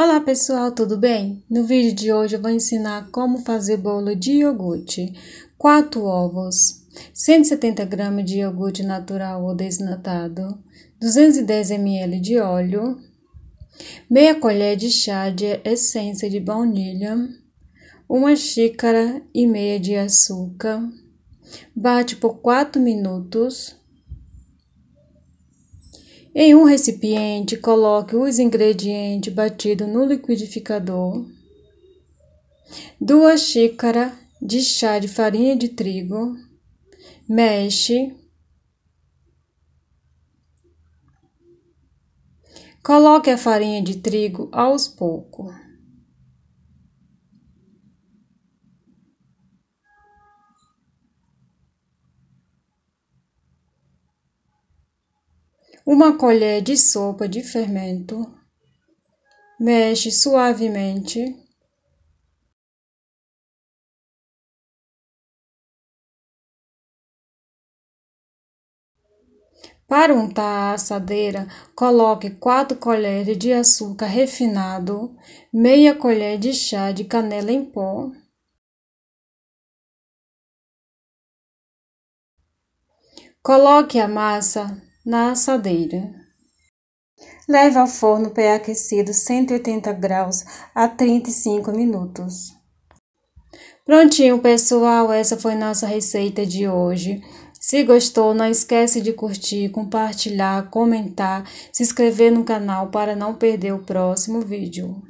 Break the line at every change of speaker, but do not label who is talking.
Olá pessoal, tudo bem? No vídeo de hoje eu vou ensinar como fazer bolo de iogurte. 4 ovos, 170 gramas de iogurte natural ou desnatado, 210 ml de óleo, meia colher de chá de essência de baunilha, uma xícara e meia de açúcar. Bate por 4 minutos em um recipiente, coloque os ingredientes batidos no liquidificador, duas xícaras de chá de farinha de trigo, mexe, coloque a farinha de trigo aos poucos. uma colher de sopa de fermento,
mexe suavemente. Para untar a assadeira, coloque 4 colheres de açúcar
refinado, meia colher de chá de canela em pó, Coloque a massa na assadeira. Leve ao forno pré-aquecido
180 graus a 35 minutos. Prontinho, pessoal, essa foi nossa receita de hoje. Se gostou, não esquece de
curtir, compartilhar, comentar, se inscrever no canal para não perder o próximo vídeo.